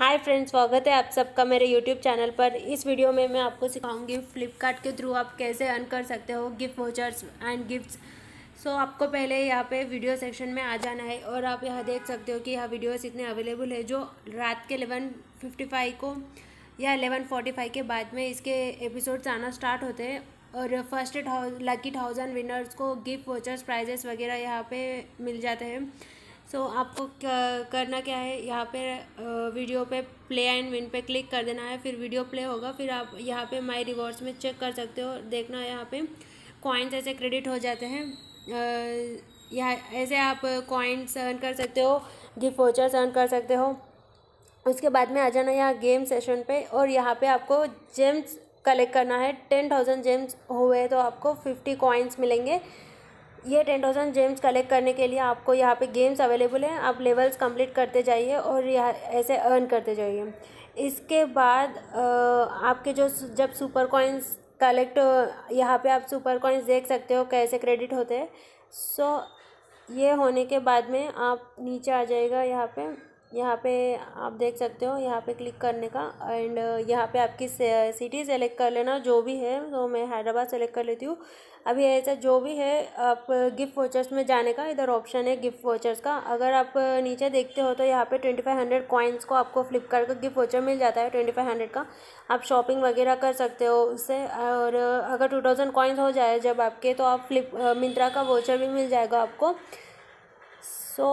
hi friends स्वागत है आप सबका मेरे यूट्यूब चैनल पर इस वीडियो में मैं आपको सिखाऊंगी फ्लिपकार्ट के थ्रू आप कैसे अर्न कर सकते हो gift vouchers and gifts so आपको पहले यहाँ पे वीडियो सेक्शन में आ जाना है और आप यहाँ देख सकते हो कि यहाँ वीडियोस इतने अवेलेबल है जो रात के एलेवन फिफ्टी फाइव को या एलेवन फोर्टी फाइव के बाद में इसके एपिसोड्स आना स्टार्ट होते हैं और फर्स्ट लकी थाउजेंड विनर्स को गिफ्ट वोचर्स प्राइजेस वगैरह यहाँ पर मिल जाते हैं सो so, आपको करना क्या है यहाँ पे वीडियो पे प्ले एंड विन पे क्लिक कर देना है फिर वीडियो प्ले होगा फिर आप यहाँ पे माय रिवॉर्ड्स में चेक कर सकते हो देखना यहाँ पे कॉइन्स ऐसे क्रेडिट हो जाते हैं यहाँ ऐसे आप कॉइन्स अर्न कर सकते हो गिफ्ट वोचर्स अर्न कर सकते हो उसके बाद में आ जाना यहाँ गेम सेशन पे और यहाँ पे आपको जेम्स कलेक्ट करना है टेन थाउजेंड जेम्स हुए तो आपको फिफ्टी कॉइन्स मिलेंगे ये टेन थाउजेंड जेम्स कलेक्ट करने के लिए आपको यहाँ पे गेम्स अवेलेबल हैं आप लेवल्स कंप्लीट करते जाइए और यहाँ ऐसे अर्न करते जाइए इसके बाद आपके जो जब सुपर कॉइन्स कलेक्ट यहाँ पे आप सुपर कॉइन्स देख सकते हो कैसे क्रेडिट होते हैं सो ये होने के बाद में आप नीचे आ जाएगा यहाँ पे यहाँ पे आप देख सकते हो यहाँ पे क्लिक करने का एंड uh, यहाँ पे आपकी सिटी सेलेक्ट कर लेना जो भी है तो मैं हैदराबाद सेलेक्ट कर लेती हूँ अभी ऐसा जो भी है आप गिफ्ट वोचर्स में जाने का इधर ऑप्शन है गिफ्ट वाचर्स का अगर आप नीचे देखते हो तो यहाँ पे ट्वेंटी फाइव हंड्रेड कॉइन्स को आपको फ्लिपकार्ट का गिफ्ट वोचर मिल जाता है ट्वेंटी फाइव हंड्रेड का आप शॉपिंग वगैरह कर सकते हो उससे और uh, अगर टू थाउजेंड कॉइन्स हो जाए जब आपके तो आप फ्लिप मिंत्रा uh, का वाचर भी मिल जाएगा आपको सो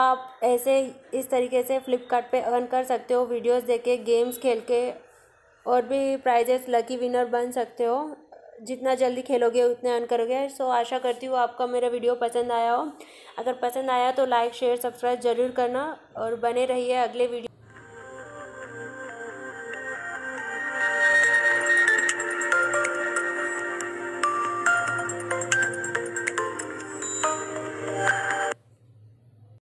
आप ऐसे इस तरीके से फ्लिपकार्ट अर्न कर सकते हो वीडियोस देख के गेम्स खेल के और भी प्राइजेस लकी विनर बन सकते हो जितना जल्दी खेलोगे उतने अर्न करोगे सो so, आशा करती हूँ आपका मेरा वीडियो पसंद आया हो अगर पसंद आया तो लाइक शेयर सब्सक्राइब ज़रूर करना और बने रहिए अगले वीडियो